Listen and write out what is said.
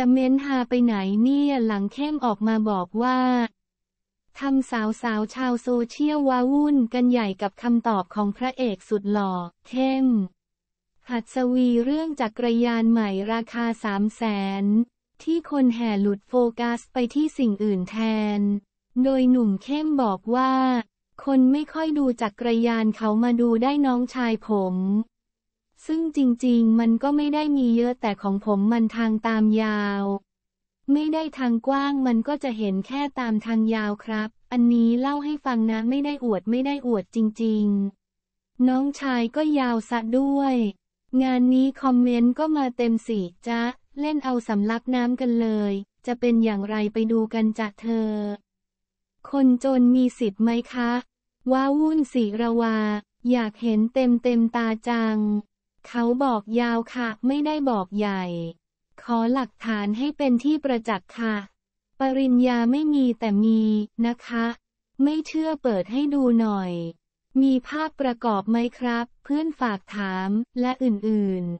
จะเม้นฮาไปไหนเนี่ยหลังเข้มออกมาบอกว่าทำสาวสาวชาวโซเชียลว้าวุ่นกันใหญ่กับคำตอบของพระเอกสุดหล่อเข้มหัดสวีเรื่องจักรยานใหม่ราคาสามแสน ที่คนแห่หลุดโฟกัสไปที่สิ่งอื่นแทน โดยหนุ่มเข้มบอกว่า คนไม่ค่อยดูจักรยานเขามาดูได้น้องชายผมซึ่งจริงๆ มันก็ไม่ได้มีเยอะแต่ของผมมันทางตามยาว ไม่ได้ทางกว้างมันก็จะเห็นแค่ตามทางยาวครับ อันนี้เล่าให้ฟังนะ ไม่ได้อวดไม่ได้อวดจริง ๆ น้องชายก็ยาวสะด้วย งานนี้คอมเมนต์ก็มาเต็มสีจ้ะเล่นเอาสำลักน้ำกันเลย จะเป็นอย่างไรไปดูกันจ้ะเธอ คนจนมีสิทธิ์ไหมคะว้าวุ่นสีระวา อยากเห็นเต็มเต็มตาจังเขาบอกยาวค่ะไม่ได้บอกใหญ่ ขอหลักฐานให้เป็นที่ประจักษ์ค่ะ ปริญญาไม่มีแต่มีนะคะ ไม่เชื่อเปิดให้ดูหน่อย มีภาพประกอบไหมครับ เพื่อนฝากถามและอื่นๆ